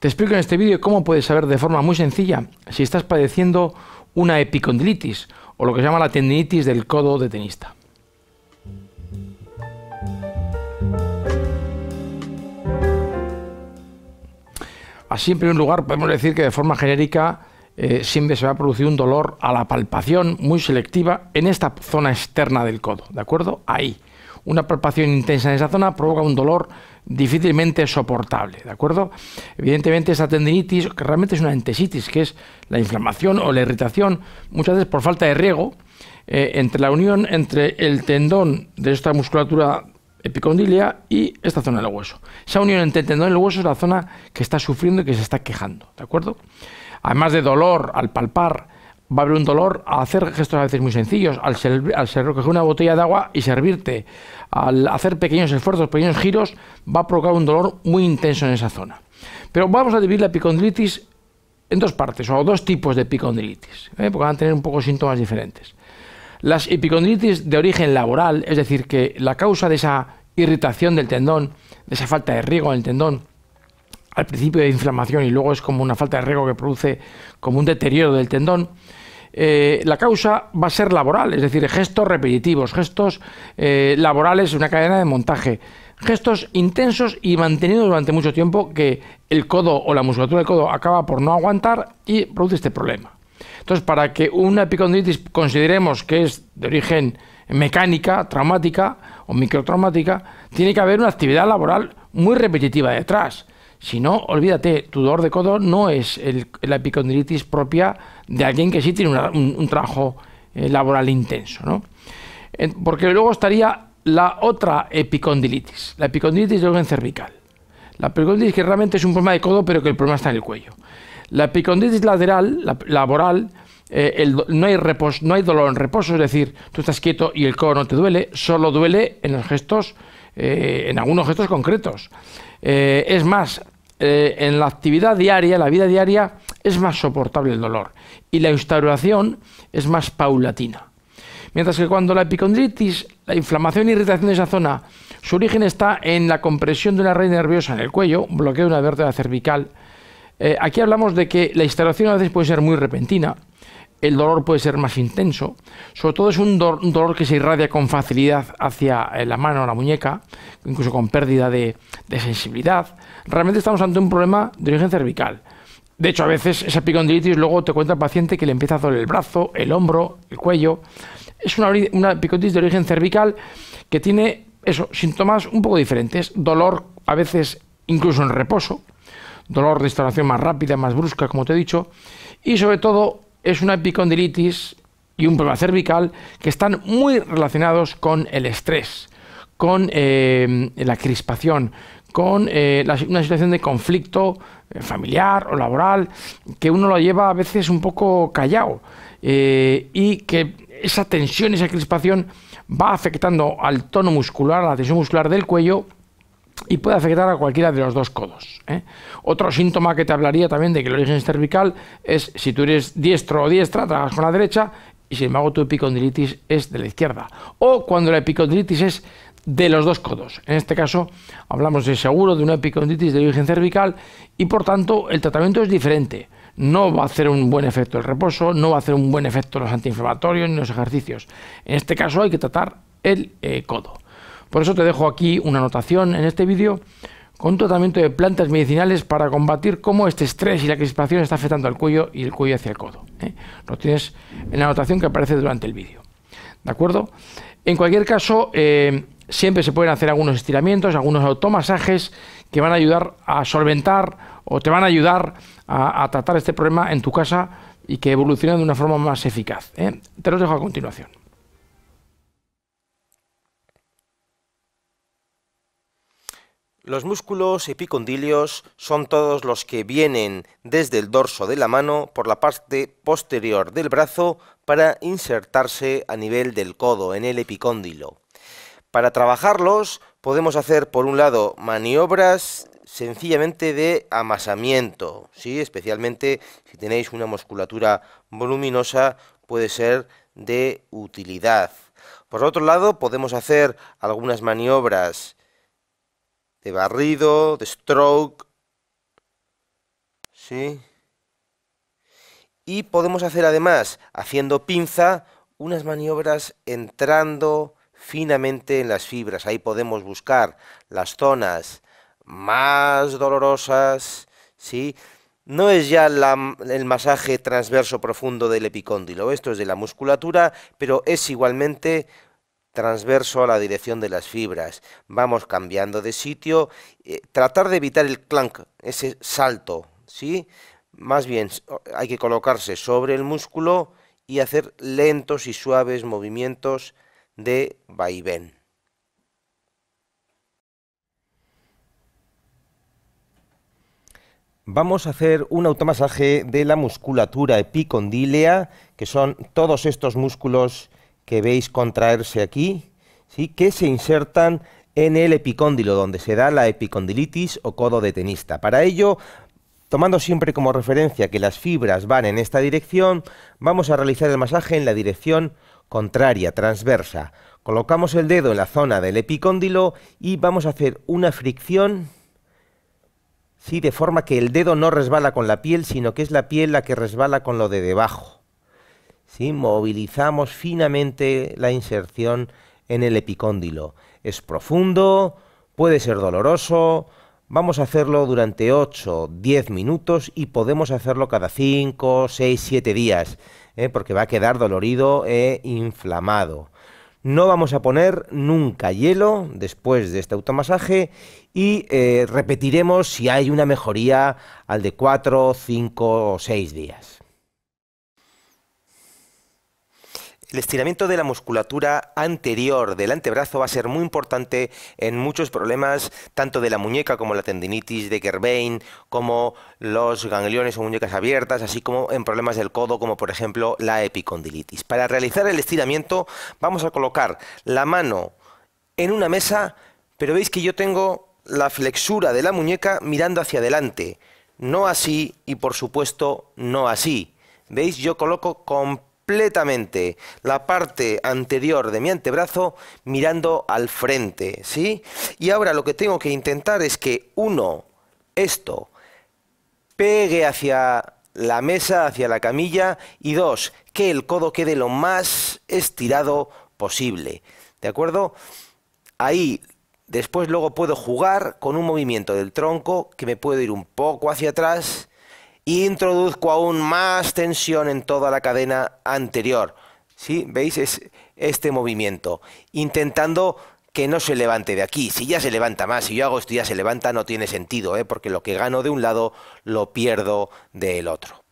Te explico en este vídeo cómo puedes saber de forma muy sencilla si estás padeciendo una epicondilitis o lo que se llama la tendinitis del codo de tenista. Así, en primer lugar, podemos decir que de forma genérica eh, siempre se va a producir un dolor a la palpación muy selectiva en esta zona externa del codo, ¿de acuerdo? Ahí. Una palpación intensa en esa zona provoca un dolor difícilmente soportable, ¿de acuerdo? Evidentemente esa tendinitis, que realmente es una entesitis, que es la inflamación o la irritación, muchas veces por falta de riego, eh, entre la unión entre el tendón de esta musculatura epicondilia y esta zona del hueso. Esa unión entre el tendón y el hueso es la zona que está sufriendo y que se está quejando, ¿de acuerdo? Además de dolor al palpar va a haber un dolor al hacer gestos a veces muy sencillos, al, ser, al una botella de agua y servirte, al hacer pequeños esfuerzos, pequeños giros, va a provocar un dolor muy intenso en esa zona. Pero vamos a dividir la epicondilitis en dos partes, o dos tipos de epicondilitis, ¿eh? porque van a tener un poco síntomas diferentes. Las epicondilitis de origen laboral, es decir, que la causa de esa irritación del tendón, de esa falta de riego en el tendón, al principio de inflamación y luego es como una falta de riego que produce como un deterioro del tendón. Eh, la causa va a ser laboral, es decir, gestos repetitivos, gestos eh, laborales, una cadena de montaje, gestos intensos y mantenidos durante mucho tiempo que el codo o la musculatura del codo acaba por no aguantar y produce este problema. Entonces, para que una epicondritis consideremos que es de origen mecánica, traumática o microtraumática, tiene que haber una actividad laboral muy repetitiva detrás. Si no, olvídate, tu dolor de codo no es la epicondilitis propia de alguien que sí tiene un, trabajo eh, laboral intenso, porque luego estaría la otra epicondilitis, la epicondilitis de orden cervical. La epicondilitis que realmente es un problema de codo, pero que el problema está en el cuello. La epicondilitis lateral, laboral, eh, no, hay no hay dolor en reposo, es decir, tú estás quieto y el codo no te duele, solo duele en los gestos eh, en algunos gestos concretos. Eh, es más, eh, en la actividad diaria, la vida diaria, es más soportable el dolor y la instauración es más paulatina. Mientras que cuando la epicondritis, la inflamación e irritación de esa zona, su origen está en la compresión de una raíz nerviosa en el cuello, un bloqueo de una vértebra cervical. aquí hablamos de que la instauración a veces puede ser muy repentina el dolor puede ser más intenso. Sobre todo es un, dolor que se irradia con facilidad hacia eh, la mano o la muñeca, incluso con pérdida de, sensibilidad. Realmente estamos ante un problema de origen cervical. De hecho, a veces esa picondilitis luego te cuenta el paciente que le empieza a doler el brazo, el hombro, el cuello. Es una, una de origen cervical que tiene esos síntomas un poco diferentes. Dolor a veces incluso en reposo, dolor de instalación más rápida, más brusca, como te he dicho, y sobre todo es una epicondilitis y un problema cervical que están muy relacionados con el estrés, con eh, la crispación, con eh, una situación de conflicto eh, familiar o laboral que uno lo lleva a veces un poco callado y que esa tensión, esa crispación va afectando al tono muscular, a la tensión muscular del cuello y puede afectar a cualquiera de los dos codos. ¿eh? Otro síntoma que te hablaría también de que el origen cervical es si tú eres diestro o diestra, trabajas con la derecha y sin embargo tu epicondilitis es de la izquierda. O cuando la epicondilitis es de los dos codos. En este caso hablamos de seguro de una epicondilitis de origen cervical y por tanto el tratamiento es diferente. No va a hacer un buen efecto el reposo, no va a hacer un buen efecto los antiinflamatorios ni los ejercicios. En este caso hay que tratar el eh, codo. Por eso te dejo aquí una anotación en este vídeo con tratamiento de plantas medicinales para combatir cómo este estrés y la crispación está afectando al cuello y el cuello hacia el codo. ¿eh? Lo tienes en la anotación que aparece durante el vídeo. ¿De acuerdo? En cualquier caso, eh, siempre se pueden hacer algunos estiramientos, algunos automasajes que van a ayudar a solventar o te van a ayudar a, tratar este problema en tu casa y que evolucione de una forma más eficaz. ¿eh? Te los dejo a continuación. Los músculos epicondilios son todos los que vienen desde el dorso de la mano por la parte posterior del brazo para insertarse a nivel del codo, en el epicóndilo. Para trabajarlos podemos hacer por un lado maniobras sencillamente de amasamiento, ¿sí? especialmente si tenéis una musculatura voluminosa puede ser de utilidad. Por otro lado podemos hacer algunas maniobras de barrido, de stroke. ¿Sí? Y podemos hacer además, haciendo pinza, unas maniobras entrando finamente en las fibras. Ahí podemos buscar las zonas más dolorosas, ¿sí? No es ya el masaje transverso profundo del epicóndilo, esto es de la musculatura, pero es igualmente transverso a la dirección de las fibras. Vamos cambiando de sitio, eh, tratar de evitar el clank, ese salto, ¿sí? Más bien hay que colocarse sobre el músculo y hacer lentos y suaves movimientos de vaivén. Vamos a hacer un automasaje de la musculatura epicondílea, que son todos estos músculos que veis contraerse aquí, ¿sí? que se insertan en el epicóndilo, donde se da la epicondilitis o codo de tenista. Para ello, tomando siempre como referencia que las fibras van en esta dirección, vamos a realizar el masaje en la dirección contraria, transversa. Colocamos el dedo en la zona del epicóndilo y vamos a hacer una fricción ¿sí? de forma que el dedo no resbala con la piel, sino que es la piel la que resbala con lo de debajo movilizamos finamente la inserción en el epicóndilo. Es profundo, puede ser doloroso, vamos a hacerlo durante 8, 10 minutos y podemos hacerlo cada 5, 6, 7 días, ¿eh? porque va a quedar dolorido e inflamado. No vamos a poner nunca hielo después de este automasaje y eh, repetiremos si hay una mejoría al de 4, 5 o 6 días. El estiramiento de la musculatura anterior del antebrazo va a ser muy importante en muchos problemas, tanto de la muñeca como la tendinitis de Gervain, como los gangliones o muñecas abiertas, así como en problemas del codo, como por ejemplo la epicondilitis. Para realizar el estiramiento vamos a colocar la mano en una mesa, pero veis que yo tengo la flexura de la muñeca mirando hacia adelante, no así y por supuesto no así. ¿Veis? Yo coloco con completamente la parte anterior de mi antebrazo mirando al frente, ¿sí? Y ahora lo que tengo que intentar es que uno, esto, pegue hacia la mesa, hacia la camilla, y dos, que el codo quede lo más estirado posible, ¿de acuerdo? Ahí Después luego puedo jugar con un movimiento del tronco que me puedo ir un poco hacia atrás introduzco aún más tensión en toda la cadena anterior. ¿Sí? ¿Veis? Es este movimiento. Intentando que no se levante de aquí. Si ya se levanta más, si yo hago esto y ya se levanta, no tiene sentido, ¿eh? porque lo que gano de un lado lo pierdo del otro.